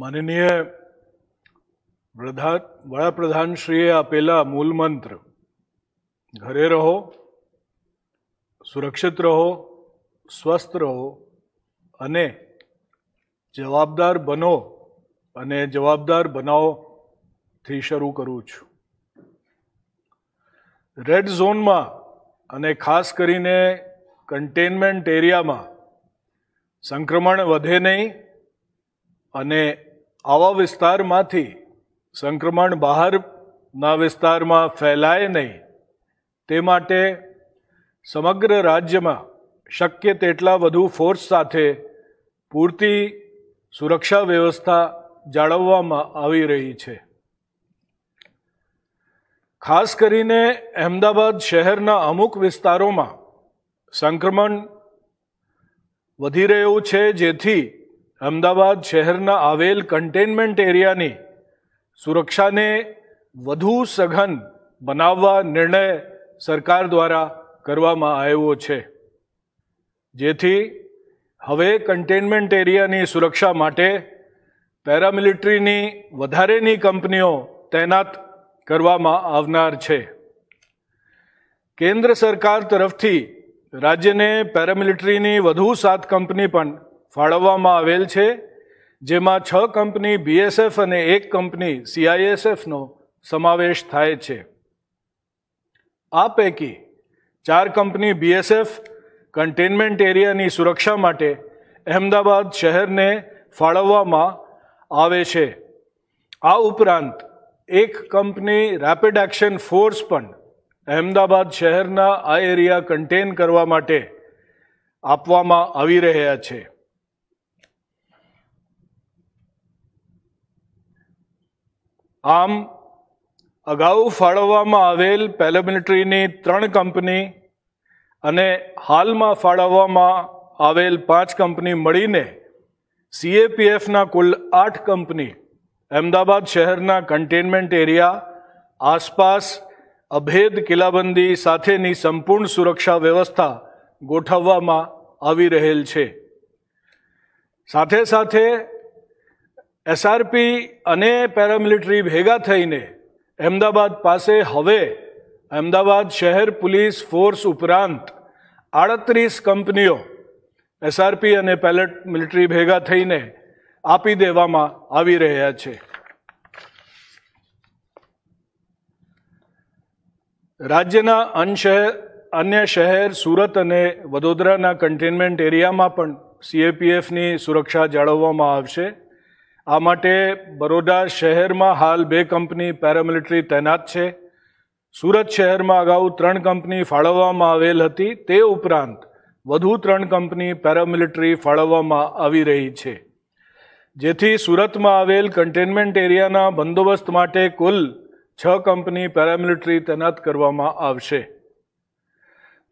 માનનીય વડાપ્રધાનશ્રીએ આપેલા મૂલમંત્ર ઘરે રહો સુરક્ષિત રહો સ્વસ્થ રહો અને જવાબદાર બનો અને જવાબદાર બનાવોથી શરૂ કરું છું રેડ ઝોનમાં અને ખાસ કરીને કન્ટેનમેન્ટ એરિયામાં સંક્રમણ વધે નહીં અને આવા વિસ્તારમાંથી સંક્રમણ બહારના વિસ્તારમાં ફેલાય નહીં તે માટે સમગ્ર રાજ્યમાં શક્ય તેટલા વધુ ફોર્સ સાથે પૂરતી સુરક્ષા વ્યવસ્થા જાળવવામાં આવી રહી છે ખાસ કરીને અહેમદાબાદ શહેરના અમુક વિસ્તારોમાં સંક્રમણ વધી રહ્યું છે જેથી અમદાવાદ શહેરના આવેલ કન્ટેનમેન્ટ એરિયાની સુરક્ષાને વધુ સઘન બનાવવા નિર્ણય સરકાર દ્વારા કરવામાં આવ્યો છે જેથી હવે કન્ટેનમેન્ટ એરિયાની સુરક્ષા માટે પેરામિલિટરીની વધારેની કંપનીઓ તૈનાત કરવામાં આવનાર છે કેન્દ્ર સરકાર તરફથી રાજ્યને પેરામિલિટરીની વધુ સાત કંપની પણ ફાળવવામાં આવેલ છે જેમાં છ કંપની બીએસએફ અને એક કંપની સીઆઈએસએફનો સમાવેશ થાય છે આ પૈકી ચાર કંપની બીએસએફ કન્ટેનમેન્ટ એરિયાની સુરક્ષા માટે અહેમદાબાદ શહેરને ફાળવવામાં આવે છે આ ઉપરાંત એક કંપની રેપિડ એક્શન ફોર્સ પણ અહેમદાબાદ શહેરના આ એરિયા કન્ટેન કરવા માટે આપવામાં આવી રહ્યા છે આમ અગાઉ ફાળવવામાં આવેલ પેલેમિલિટરીની ત્રણ કંપની અને હાલમાં ફાળવવામાં આવેલ પાંચ કંપની મળીને સીએપીએફના કુલ આઠ કંપની અમદાવાદ શહેરના કન્ટેનમેન્ટ એરિયા આસપાસ અભેદ કિલ્લાબંધી સાથેની સંપૂર્ણ સુરક્ષા વ્યવસ્થા ગોઠવવામાં આવી રહેલ છે સાથે સાથે એસઆરપી અને પેરામિલિટરી ભેગા થઈને અહેમદાબાદ પાસે હવે અહેમદાબાદ શહેર પોલીસ ફોર્સ ઉપરાંત આડત્રીસ કંપનીઓ એસઆરપી અને પેલેટ મિલિટરી ભેગા થઈને આપી દેવામાં આવી રહ્યા છે રાજ્યના અનશહેર અન્ય શહેર સુરત અને વડોદરાના કન્ટેનમેન્ટ એરિયામાં પણ સીએપીએફની સુરક્ષા જાળવવામાં આવશે આ માટે બરોડા શહેરમાં હાલ બે કંપની પેરામિલિટરી તૈનાત છે સુરત શહેરમાં અગાઉ ત્રણ કંપની ફાળવવામાં આવેલ હતી તે ઉપરાંત વધુ ત્રણ કંપની પેરામિલિટરી ફાળવવામાં આવી રહી છે જેથી સુરતમાં આવેલ કન્ટેનમેન્ટ એરિયાના બંદોબસ્ત માટે કુલ છ કંપની પેરામિલિટરી તૈનાત કરવામાં આવશે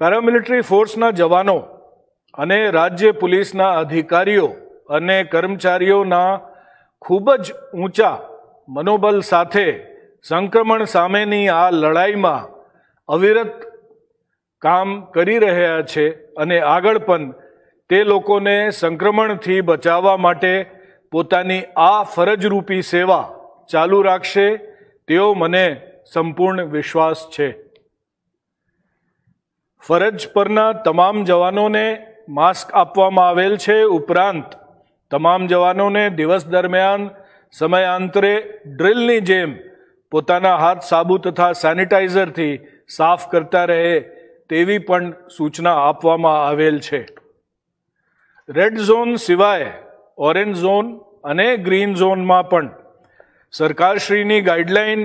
પેરામિલિટરી ફોર્સના જવાનો અને રાજ્ય પોલીસના અધિકારીઓ અને કર્મચારીઓના ખૂબ જ ઊંચા મનોબલ સાથે સંક્રમણ સામેની આ લડાઈમાં અવિરત કામ કરી રહ્યા છે અને આગળ પણ તે લોકોને સંક્રમણથી બચાવવા માટે પોતાની આ ફરજરૂપી સેવા ચાલુ રાખશે તેવો મને સંપૂર્ણ વિશ્વાસ છે ફરજ પરના તમામ જવાનોને માસ્ક આપવામાં આવેલ છે ઉપરાંત તમામ જવાનોને દિવસ દરમિયાન સમયાંતરે ડ્રિલની જેમ પોતાના હાથ સાબુ તથા સેનિટાઈઝરથી સાફ કરતા રહે તેવી પણ સૂચના આપવામાં આવેલ છે રેડ ઝોન સિવાય ઓરેન્જ ઝોન અને ગ્રીન ઝોનમાં પણ સરકારશ્રીની ગાઈડલાઈન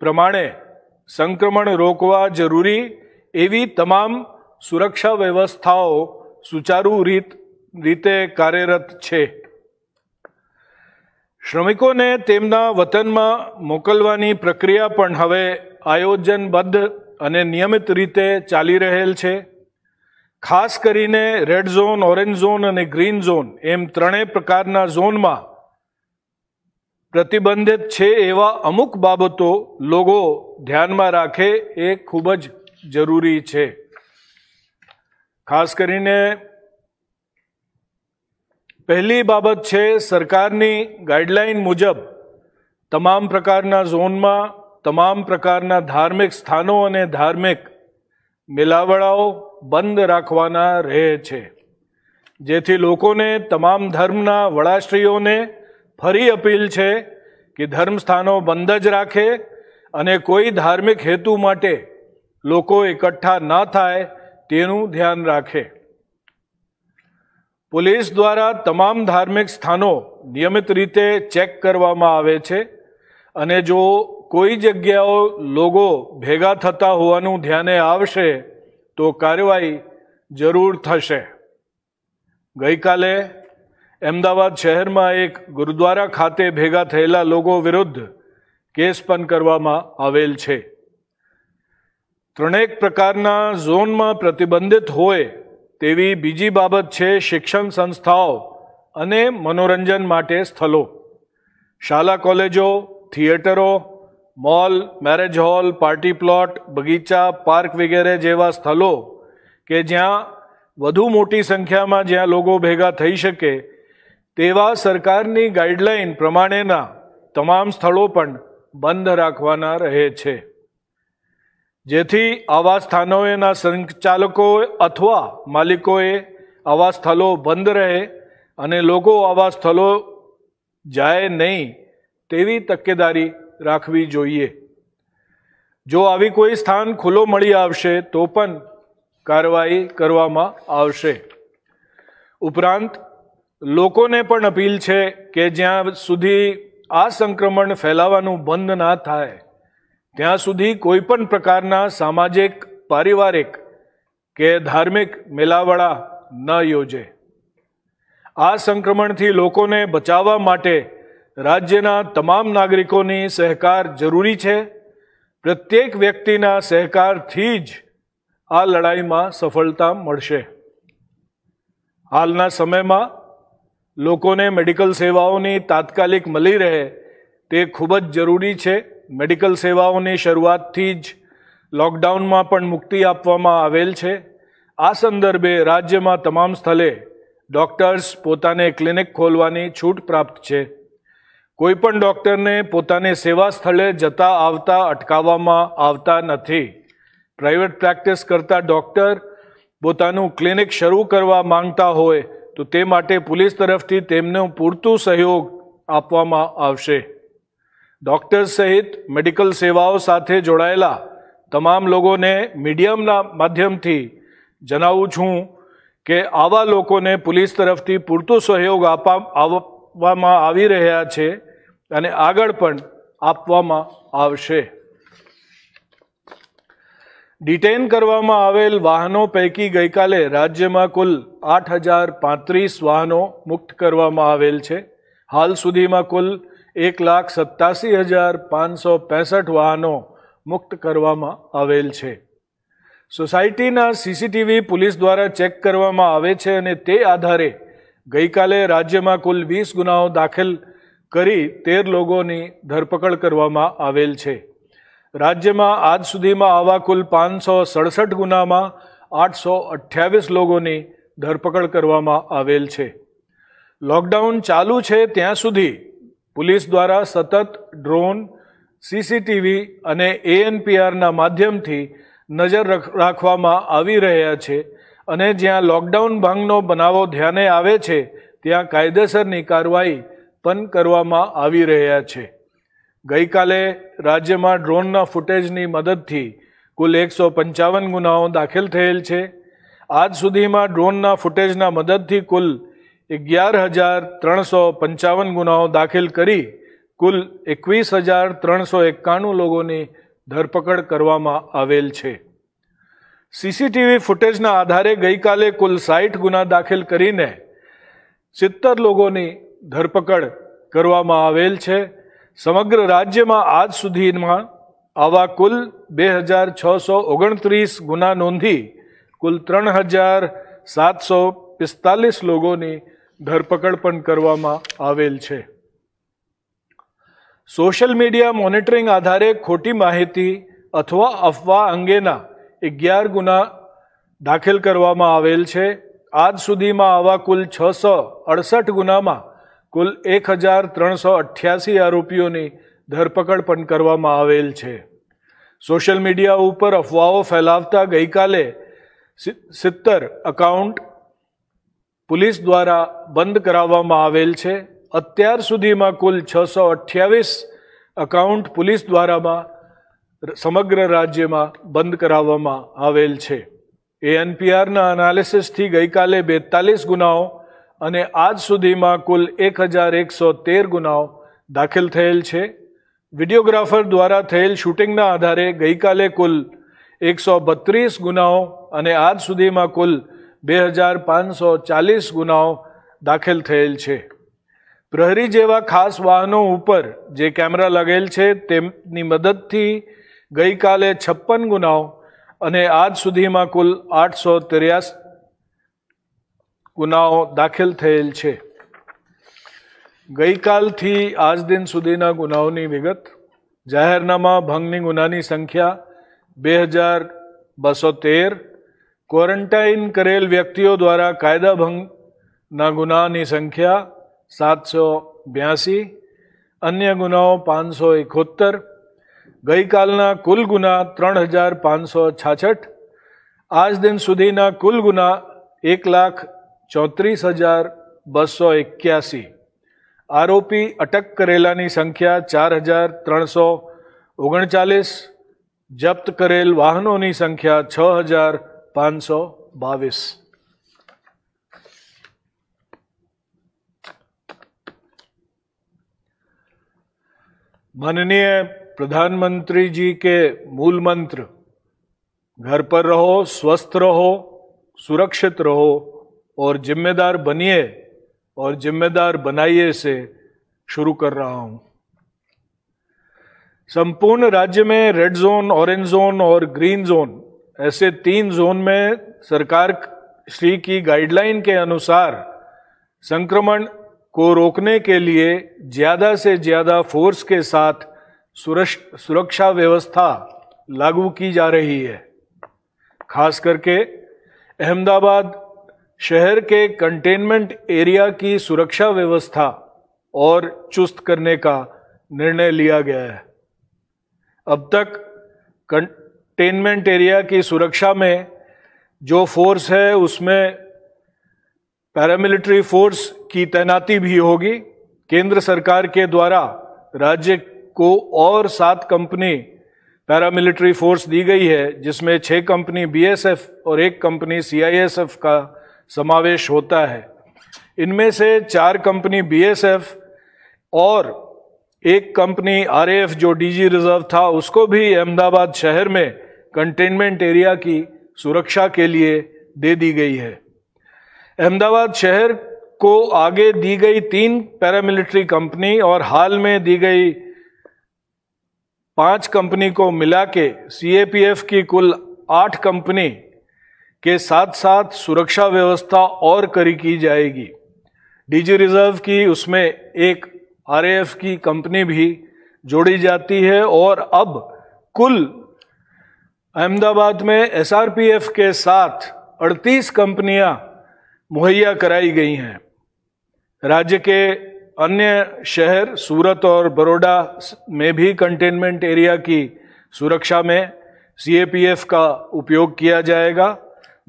પ્રમાણે સંક્રમણ રોકવા જરૂરી એવી તમામ સુરક્ષા વ્યવસ્થાઓ સુચારુ રીત રીતે કાર્યરત છે શ્રમિકોને તેમના વતનમાં મોકલવાની પ્રક્રિયા પણ હવે આયોજનબદ્ધ અને નિયમિત રીતે ચાલી રહેલ છે ખાસ કરીને રેડ ઝોન ઓરેન્જ ઝોન અને ગ્રીન ઝોન એમ ત્રણેય પ્રકારના ઝોનમાં પ્રતિબંધિત છે એવા અમુક બાબતો લોકો ધ્યાનમાં રાખે એ ખૂબ જ જરૂરી છે ખાસ કરીને પહેલી બાબત છે સરકારની ગાઈડલાઈન મુજબ તમામ પ્રકારના ઝોનમાં તમામ પ્રકારના ધાર્મિક સ્થાનો અને ધાર્મિક મેલાવડાઓ બંધ રાખવાના રહે છે જેથી લોકોને તમામ ધર્મના વડાશ્રીઓને ફરી અપીલ છે કે ધર્મ સ્થાનો બંધ જ રાખે અને કોઈ ધાર્મિક હેતુ માટે લોકો એકઠા ન થાય તેનું ધ્યાન રાખે પોલીસ દ્વારા તમામ ધાર્મિક સ્થાનો નિયમિત રીતે ચેક કરવામાં આવે છે અને જો કોઈ જગ્યાઓ લોકો ભેગા થતા હોવાનું ધ્યાને આવશે તો કાર્યવાહી જરૂર થશે ગઈકાલે અમદાવાદ શહેરમાં એક ગુરુદ્વારા ખાતે ભેગા થયેલા લોકો વિરુદ્ધ કેસ પણ કરવામાં આવેલ છે ત્રણેક પ્રકારના ઝોનમાં પ્રતિબંધિત હોય તેવી બીજી બાબત છે શિક્ષણ સંસ્થાઓ અને મનોરંજન માટે સ્થળો શાળા કોલેજો થિયેટરો mall marriage hall party plot બગીચા પાર્ક વગેરે જેવા સ્થળો કે જ્યાં વધુ મોટી સંખ્યામાં જ્યાં લોકો ભેગા થઈ શકે તેવા સરકારની ગાઈડલાઈન પ્રમાણેના તમામ સ્થળો પણ બંધ રાખવાના રહે છે જેથી આવા સ્થાનોએના સંચાલકો અથવા માલિકોએ આવા સ્થળો બંધ રહે અને લોકો આવા સ્થળો જાય નહીં તેવી તકેદારી રાખવી જોઈએ જો આવી કોઈ સ્થાન ખુલ્લો મળી આવશે તો પણ કાર્યવાહી કરવામાં આવશે ઉપરાંત લોકોને પણ અપીલ છે કે જ્યાં સુધી આ સંક્રમણ ફેલાવાનું બંધ ના થાય ત્યાં સુધી કોઈ પણ પ્રકારના સામાજિક પારિવારિક કે ધાર્મિક મેલાવડા ન યોજે આ સંક્રમણથી લોકોને બચાવવા માટે રાજ્યના તમામ નાગરિકોની સહકાર જરૂરી છે પ્રત્યેક વ્યક્તિના સહકારથી જ આ લડાઈમાં સફળતા મળશે હાલના સમયમાં લોકોને મેડિકલ સેવાઓની તાત્કાલિક મળી રહે તે ખૂબ જ જરૂરી છે મેડિકલ સેવાઓની શરૂઆતથી જ લોકડાઉનમાં પણ મુક્તિ આપવામાં આવેલ છે આ સંદર્ભે રાજ્યમાં તમામ સ્થળે ડૉક્ટર્સ પોતાને ક્લિનિક ખોલવાની છૂટ પ્રાપ્ત છે કોઈપણ ડૉક્ટરને પોતાને સેવા સ્થળે જતા આવતા અટકાવવામાં આવતા નથી પ્રાઇવેટ પ્રેક્ટિસ કરતા ડૉક્ટર પોતાનું ક્લિનિક શરૂ કરવા માંગતા હોય તો તે માટે પોલીસ તરફથી તેમને પૂરતું સહયોગ આપવામાં આવશે ડૉક્ટર સહિત મેડિકલ સેવાઓ સાથે જોડાયેલા તમામ લોકોને મીડિયમના માધ્યમથી જણાવું છું કે આવા લોકોને પોલીસ તરફથી પૂરતો સહયોગ આપવામાં આવી રહ્યા છે અને આગળ પણ આપવામાં આવશે ડિટેન કરવામાં આવેલ વાહનો પૈકી ગઈકાલે રાજ્યમાં કુલ આઠ હજાર પાંત્રીસ વાહનો મુક્ત કરવામાં આવેલ છે હાલ સુધીમાં કુલ એક લાખ સત્તાસી હજાર પાંચસો પેંસઠ વાહનો મુક્ત કરવામાં આવેલ છે સોસાયટીના સીસીટીવી પોલીસ દ્વારા ચેક કરવામાં આવે છે અને તે આધારે ગઈકાલે રાજ્યમાં કુલ વીસ ગુનાઓ દાખલ કરી તેર લોકોની ધરપકડ કરવામાં આવેલ છે રાજ્યમાં આજ સુધીમાં આવા કુલ પાંચસો સડસઠ ગુનામાં આઠસો અઠ્યાવીસ લોકોની ધરપકડ કરવામાં આવેલ છે લોકડાઉન ચાલુ છે ત્યાં સુધી પોલીસ દ્વારા સતત ડ્રોન સીસીટીવી અને એએનપીઆરના માધ્યમથી નજર રાખવામાં આવી રહ્યા છે અને જ્યાં લોકડાઉન ભંગનો બનાવો ધ્યાને આવે છે ત્યાં કાયદેસરની કાર્યવાહી પણ કરવામાં આવી રહ્યા છે ગઈકાલે રાજ્યમાં ડ્રોનના ફૂટેજની મદદથી કુલ એકસો પંચાવન ગુનાઓ દાખલ થયેલ છે આજ સુધીમાં ડ્રોનના ફૂટેજના મદદથી કુલ અગિયાર હજાર ત્રણસો પંચાવન ગુનાઓ દાખલ કરી કુલ એકવીસ હજાર ત્રણસો એકાણું લોકોની ધરપકડ કરવામાં આવેલ છે સીસીટીવી ફૂટેજના આધારે ગઈકાલે કુલ સાઠ ગુના દાખલ કરીને સિત્તર લોકોની ધરપકડ કરવામાં આવેલ છે સમગ્ર રાજ્યમાં આજ સુધીમાં આવા કુલ બે હજાર છસો ઓગણત્રીસ ગુના નોંધી કુલ ત્રણ હજાર સાતસો પિસ્તાલીસ લોકોની ધરપકડ પણ કરવામાં આવેલ છે સોશિયલ મીડિયા મોનિટરિંગ આધારે ખોટી માહિતી અથવા અફવા અંગેના અગિયાર ગુના દાખલ કરવામાં આવેલ છે આજ સુધીમાં આવા કુલ છસો અડસઠ ગુનામાં કુલ એક હજાર ત્રણસો અઠ્યાસી આરોપીઓની ધરપકડ પણ કરવામાં આવેલ છે સોશિયલ મીડિયા ઉપર અફવાઓ ફેલાવતા ગઈકાલે સિત્તર અકાઉન્ટ પોલીસ દ્વારા બંધ કરાવવામાં આવેલ છે અત્યાર સુધીમાં કુલ છસો અઠ્યાવીસ અકાઉન્ટ પોલીસ દ્વારામાં સમગ્ર રાજ્યમાં બંધ કરાવવામાં આવેલ છે એએનપીઆરના એનાલિસિસથી ગઈકાલે બેતાલીસ ગુનાઓ અને આજ સુધીમાં કુલ એક હજાર એકસો તેર ગુનાઓ દાખલ થયેલ છે વિડીયોગ્રાફર દ્વારા થયેલ શૂટિંગના આધારે ગઈકાલે કુલ એકસો બત્રીસ ગુનાઓ અને આજ સુધીમાં કુલ બે હજાર પાંચસો ચાલીસ ગુનાઓ દાખલ થયેલ છે પ્રહરી જેવા ખાસ વાહનો ઉપર જે કેમેરા લગેલ છે તેમની મદદથી ગઈકાલે છપ્પન ગુનાઓ અને આજ સુધીમાં કુલ આઠસો ત્રેયાસ ગુનાઓ દાખલ થયેલ છે ગઈકાલથી આજ દિન સુધીના ગુનાઓની વિગત જાહેરનામા ભંગની ગુનાની સંખ્યા બે હજાર બસો તેર ક્વોરન્ટાઇન કરેલ વ્યક્તિઓ દ્વારા કાયદાભંગના ગુનાની સંખ્યા સાતસો બ્યાસી અન્ય ગુનાઓ પાંચસો એકોતેર ગઈકાલના કુલ ગુના ત્રણ હજાર પાંચસો છાછઠ આજ દિન સુધીના કુલ ગુના એક લાખ ચોત્રીસ હજાર બસો એક્યાસી આરોપી અટક કરેલાની સંખ્યા ચાર હજાર ત્રણસો ઓગણચાલીસ જપ્ત કરેલ વાહનોની સંખ્યા છ હજાર पांच सौ बाईस माननीय प्रधानमंत्री जी के मूल मंत्र घर पर रहो स्वस्थ रहो सुरक्षित रहो और जिम्मेदार बनिए और जिम्मेदार बनाइए से शुरू कर रहा हूं संपूर्ण राज्य में रेड जोन ऑरेंज जोन और ग्रीन जोन ऐसे तीन जोन में सरकार श्री की गाइडलाइन के अनुसार संक्रमण को रोकने के लिए ज़्यादा से ज़्यादा फोर्स के साथ सुरक्षा व्यवस्था लागू की जा रही है खास करके अहमदाबाद शहर के कंटेनमेंट एरिया की सुरक्षा व्यवस्था और चुस्त करने का निर्णय लिया गया है अब तक कंटेनमेंट एरिया की सुरक्षा में जो फोर्स है उसमें पैरामिलिट्री फोर्स की तैनाती भी होगी केंद्र सरकार के द्वारा राज्य को और सात कंपनी पैरामिलिट्री फोर्स दी गई है जिसमें छः कंपनी बीएसएफ और एक कंपनी सीआईएसएफ का समावेश होता है इनमें से चार कंपनी बीएसएफ और एक कंपनी आरएएफ जो डीजी रिजर्व था उसको भी अहमदाबाद शहर में कंटेनमेंट एरिया की सुरक्षा के लिए दे दी गई है अहमदाबाद शहर को आगे दी गई तीन पैरामिलिट्री कंपनी और हाल में दी गई पांच कंपनी को मिला के सी की कुल आठ कंपनी के साथ साथ सुरक्षा व्यवस्था और करी की जाएगी डीजी रिजर्व की उसमें एक आरएएफ की कंपनी भी जोड़ी जाती है और अब कुल अहमदाबाद में एसआरपीएफ के साथ 38 कंपनियां मुहैया कराई गई हैं राज्य के अन्य शहर सूरत और बड़ोडा में भी कंटेनमेंट एरिया की सुरक्षा में सीएपीएफ का उपयोग किया जाएगा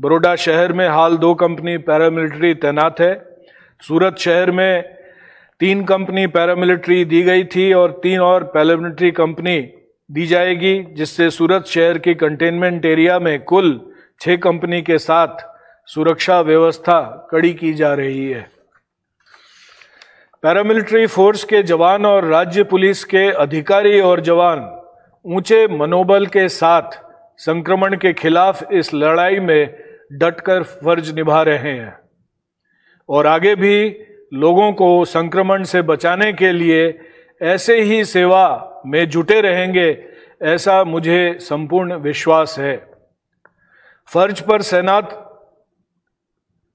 बड़ोडा शहर में हाल दो कंपनी पैरामिलिट्री तैनात है सूरत शहर में तीन कंपनी पैरामिलिट्री दी गई थी और तीन और पैरामिलिट्री कंपनी दी जाएगी जिससे सूरत शहर के कंटेनमेंट एरिया में कुल छह कंपनी के साथ सुरक्षा व्यवस्था कड़ी की जा रही है पैरामिलिट्री फोर्स के जवान और राज्य पुलिस के अधिकारी और जवान ऊंचे मनोबल के साथ संक्रमण के खिलाफ इस लड़ाई में डटकर फर्ज निभा रहे हैं और आगे भी लोगों को संक्रमण से बचाने के लिए ऐसे ही सेवा में जुटे रहेंगे ऐसा मुझे संपूर्ण विश्वास है फर्ज पर सेनात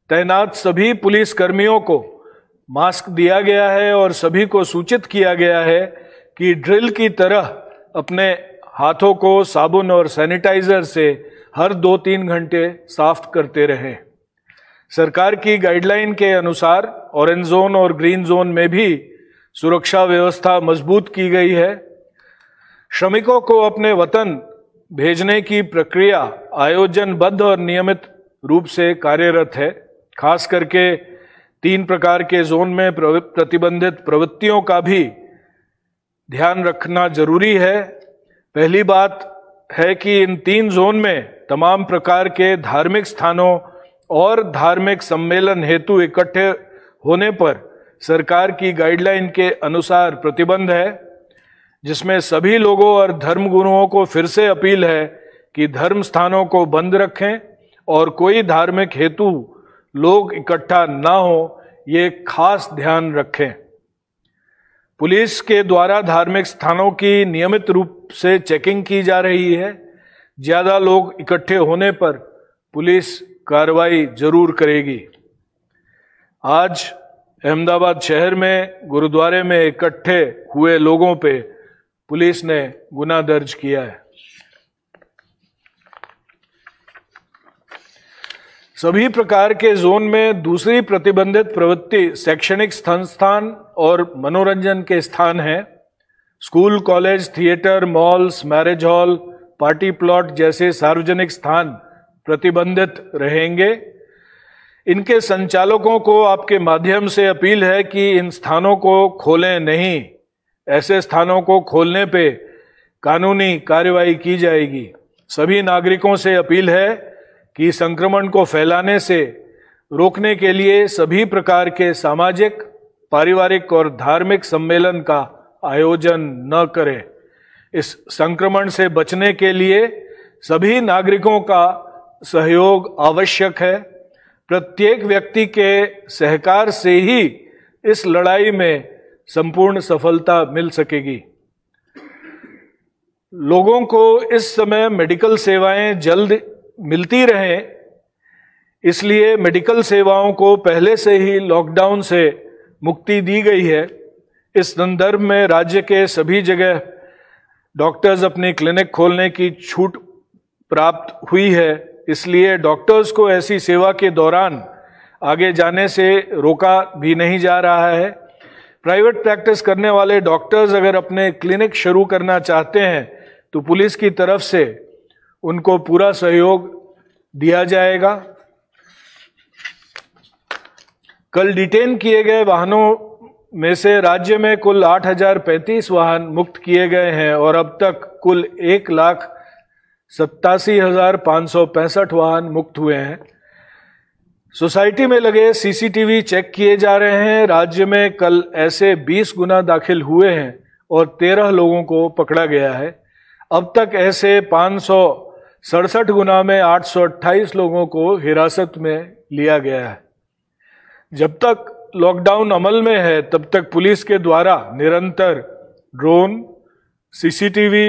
तैनात सभी पुलिस कर्मियों को मास्क दिया गया है और सभी को सूचित किया गया है कि ड्रिल की तरह अपने हाथों को साबुन और सैनिटाइजर से हर दो तीन घंटे साफ करते रहें सरकार की गाइडलाइन के अनुसार ऑरेंज जोन और ग्रीन जोन में भी सुरक्षा व्यवस्था मजबूत की गई है श्रमिकों को अपने वतन भेजने की प्रक्रिया आयोजनबद्ध और नियमित रूप से कार्यरत है खास करके तीन प्रकार के जोन में प्रतिबंधित प्रवृत्तियों का भी ध्यान रखना जरूरी है पहली बात है कि इन तीन जोन में तमाम प्रकार के धार्मिक स्थानों और धार्मिक सम्मेलन हेतु इकट्ठे होने पर सरकार की गाइडलाइन के अनुसार प्रतिबंध है जिसमें सभी लोगों और धर्म गुरुओं को फिर से अपील है कि धर्म स्थानों को बंद रखें और कोई धार्मिक हेतु लोग इकट्ठा ना हो ये खास ध्यान रखें पुलिस के द्वारा धार्मिक स्थानों की नियमित रूप से चेकिंग की जा रही है ज़्यादा लोग इकट्ठे होने पर पुलिस कार्रवाई जरूर करेगी आज अहमदाबाद शहर में गुरुद्वारे में इकट्ठे हुए लोगों पे पुलिस ने गुना दर्ज किया है सभी प्रकार के जोन में दूसरी प्रतिबंधित प्रवृत्ति शैक्षणिक संस्थान और मनोरंजन के स्थान हैं school college theatre malls marriage hall party plot जैसे सार्वजनिक स्थान प्रतिबंधित रहेंगे इनके संचालकों को आपके माध्यम से अपील है कि इन स्थानों को खोलें नहीं ऐसे स्थानों को खोलने पे कानूनी कार्रवाई की जाएगी सभी नागरिकों से अपील है कि संक्रमण को फैलाने से रोकने के लिए सभी प्रकार के सामाजिक पारिवारिक और धार्मिक सम्मेलन का आयोजन न करें इस संक्रमण से बचने के लिए सभी नागरिकों का सहयोग आवश्यक है प्रत्येक व्यक्ति के सहकार से ही इस लड़ाई में संपूर्ण सफलता मिल सकेगी लोगों को इस समय मेडिकल सेवाएं जल्द मिलती रहें इसलिए मेडिकल सेवाओं को पहले से ही लॉकडाउन से मुक्ति दी गई है इस संदर्भ में राज्य के सभी जगह डॉक्टर्स अपनी क्लिनिक खोलने की छूट प्राप्त हुई है इसलिए डॉक्टर्स को ऐसी सेवा के दौरान आगे जाने से रोका भी नहीं जा रहा है प्राइवेट प्रैक्टिस करने वाले डॉक्टर्स अगर अपने क्लिनिक शुरू करना चाहते हैं तो पुलिस की तरफ से उनको पूरा सहयोग दिया जाएगा कल डिटेन किए गए वाहनों में से राज्य में कुल 8,035 वाहन मुक्त किए गए हैं और अब तक कुल एक लाख सत्तासी हजार सौ पैंसठ वाहन मुक्त हुए हैं सोसाइटी में लगे सीसीटीवी चेक किए जा रहे हैं राज्य में कल ऐसे 20 गुना दाखिल हुए हैं और 13 लोगों को पकड़ा गया है अब तक ऐसे पाँच सड़सठ गुना में अट्ठाईस लोगों को हिरासत में लिया गया है जब तक लॉकडाउन अमल में है तब तक पुलिस के द्वारा निरंतर ड्रोन सीसीटीवी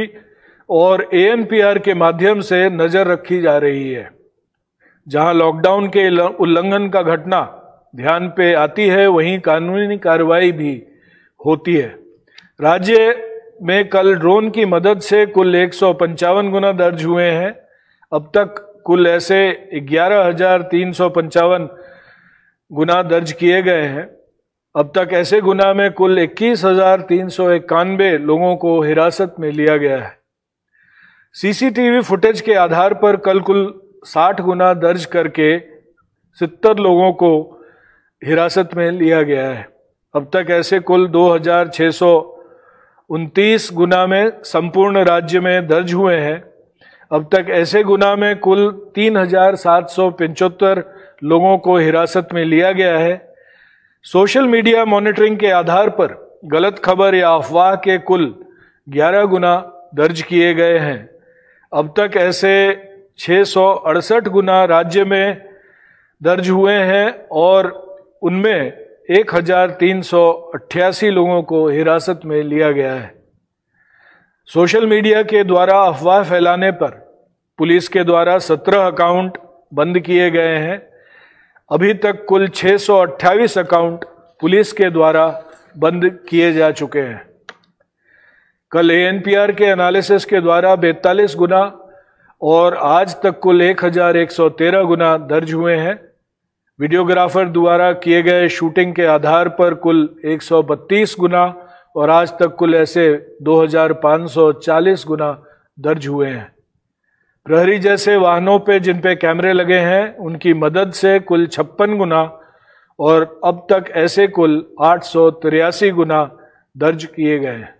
और एएनपीआर के माध्यम से नज़र रखी जा रही है जहां लॉकडाउन के उल्लंघन का घटना ध्यान पे आती है वहीं कानूनी कार्रवाई भी होती है राज्य में कल ड्रोन की मदद से कुल एक गुना दर्ज हुए हैं अब तक कुल ऐसे ग्यारह गुना दर्ज किए गए हैं अब तक ऐसे गुना में कुल इक्कीस हजार तीन सौ इक्यानवे लोगों को हिरासत में लिया गया है सीसीटीवी फुटेज के आधार पर कल कुल साठ गुना दर्ज करके सत्तर लोगों को हिरासत में लिया गया है अब तक ऐसे कुल दो हजार छः सौ उनतीस गुना में संपूर्ण राज्य में दर्ज हुए हैं अब तक ऐसे गुना में कुल तीन हजार सात सौ पचहत्तर लोगों को हिरासत में लिया गया है सोशल मीडिया मॉनिटरिंग के आधार पर गलत खबर या अफवाह के कुल ग्यारह गुना दर्ज किए गए हैं अब तक ऐसे छः गुना राज्य में दर्ज हुए हैं और उनमें एक लोगों को हिरासत में लिया गया है सोशल मीडिया के द्वारा अफवाह फैलाने पर पुलिस के द्वारा 17 अकाउंट बंद किए गए हैं अभी तक कुल 628 अकाउंट पुलिस के द्वारा बंद किए जा चुके हैं कल एनपीआर के एनालिसिस के द्वारा 42 गुना और आज तक कुल 1113 गुना दर्ज हुए हैं वीडियोग्राफर द्वारा किए गए शूटिंग के आधार पर कुल 132 गुना और आज तक कुल ऐसे 2540 गुना दर्ज हुए हैं प्रहरी जैसे वाहनों पे जिन पे कैमरे लगे हैं उनकी मदद से कुल छप्पन गुना और अब तक ऐसे कुल आठ गुना दर्ज किए गए हैं